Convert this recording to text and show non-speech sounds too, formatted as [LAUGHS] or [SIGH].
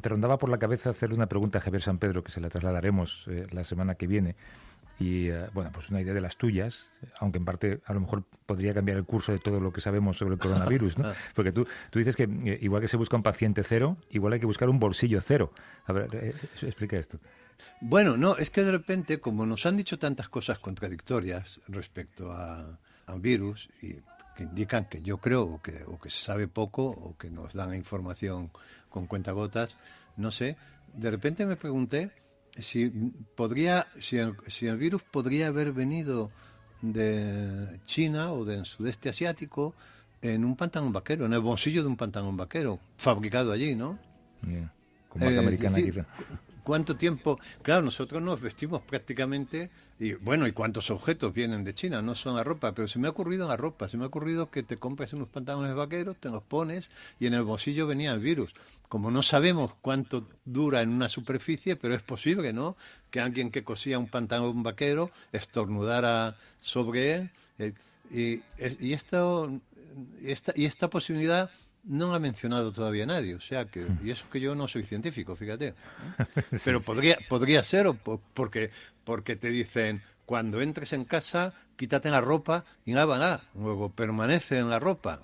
te rondaba por la cabeza hacerle una pregunta a Javier San Pedro, que se la trasladaremos eh, la semana que viene. Y eh, bueno, pues una idea de las tuyas, aunque en parte a lo mejor podría cambiar el curso de todo lo que sabemos sobre el coronavirus, [LAUGHS] Porque tú, tú dices que eh, igual que se busca un paciente cero, igual hay que buscar un bolsillo cero. A ver, explica esto. Bueno, no, es que de repente, como nos han dicho tantas cosas contradictorias respecto a, a virus, y indican que yo creo o que, o que se sabe poco o que nos dan información con cuentagotas, no sé, de repente me pregunté si podría si el, virus podría haber venido de China o del sudeste asiático en un pantalón vaquero, en el bolsillo de un pantalón vaquero, fabricado allí, ¿no? como Con americana. Eh, ¿Cuánto tiempo? Claro, nosotros nos vestimos prácticamente, y bueno, ¿y cuántos objetos vienen de China? No son a ropa, pero se me ha ocurrido a ropa, se me ha ocurrido que te compras unos pantalones vaqueros, te los pones y en el bolsillo venía el virus. Como no sabemos cuánto dura en una superficie, pero es posible, ¿no? Que alguien que cosía un pantalón vaquero estornudara sobre él. Eh, y, eh, esta, y esta posibilidad no ha mencionado todavía nadie, o sea que, y eso que yo no soy científico, fíjate, [LAUGHS] pero podría, podría ser, o porque, porque te dicen, cuando entres en casa, quítate la ropa y nada, nada, luego permanece en la ropa,